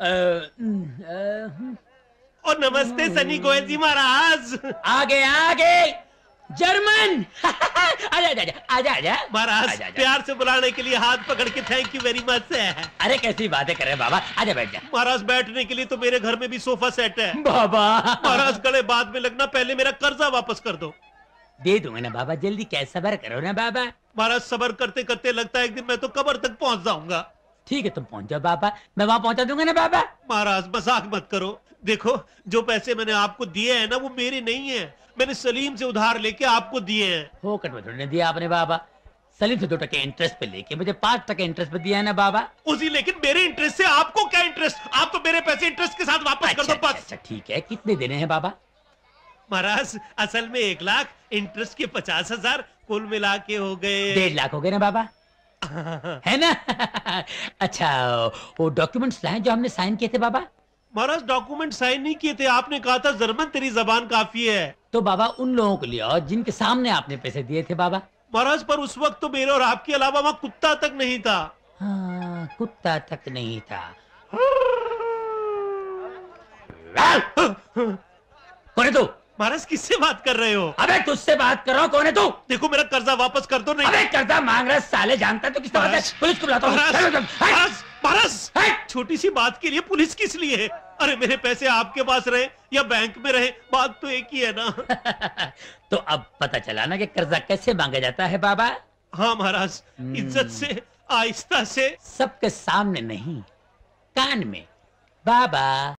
और नमस्ते सनी गोयल जी महाराज आगे आगे जर्मन आजा आजा आजा आजा महाराज प्यार से बुलाने के लिए हाथ पकड़ के थैंक यू वेरी मच अरे कैसी बातें कर रहे बाबा आजा बैठ जा महाराज बैठने के लिए तो मेरे घर में भी सोफा सेट है बाबा महाराज गले बाद में लगना पहले मेरा कर्जा वापस कर दो दे दूंगा ना बाबा जल्दी क्या सबर करो ना बाबा महाराज सबर करते करते लगता है एक दिन मैं तो कबर तक पहुंच जाऊंगा ठीक है तुम पहुंच जाओ बाबा मैं वहां पहुंचा दूंगा ना बाबा महाराज मजाक मत करो देखो जो पैसे मैंने आपको दिए हैं ना वो मेरे नहीं है मैंने सलीम से उधार लेके आपको दिए हैं हो कटवधुर ने दिया आपने बाबा सलीम से दो टके इंटरेस्ट पे लेके मुझे पांच टके इंटरेस्ट पे दिया है ना बाबा उसी लेकिन मेरे इंटरेस्ट से आपको क्या इंटरेस्ट आप तो मेरे पैसे इंटरेस्ट के साथ वापस कर दो अच्छा, अच्छा, अच्छा ठीक है कितने देने हैं बाबा महाराज असल में एक लाख इंटरेस्ट के पचास हजार कुल मिला के हो गए डेढ़ लाख हो गए ना बाबा है ना अच्छा वो डॉक्यूमेंट्स लाए जो हमने साइन किए थे बाबा महाराज डॉक्यूमेंट साइन नहीं किए थे आपने कहा था जर्मन तेरी जबान काफी है तो बाबा उन लोगों को और जिनके सामने आपने पैसे दिए थे बाबा महाराज पर उस वक्त तो मेरे और आपके अलावा वहाँ कुत्ता तक नहीं था हाँ, कुत्ता तक नहीं था कौन है तू तो? महाराज किससे बात कर रहे हो अबे तुझसे बात कर रहा हूँ कौन है तू देखो मेरा कर्जा वापस कर दो नहीं अबे कर्जा मांग रहा साले जानता है तो किसने बताया पुलिस को बुलाता हूँ महाराज छोटी सी बात के लिए पुलिस किस लिए है अरे मेरे पैसे आपके पास रहे या बैंक में रहे बात तो एक ही है ना तो अब पता चला ना कि कर्जा कैसे मांगा जाता है बाबा हाँ महाराज हम्म। इज्जत से आहिस्ता से सबके सामने नहीं कान में बाबा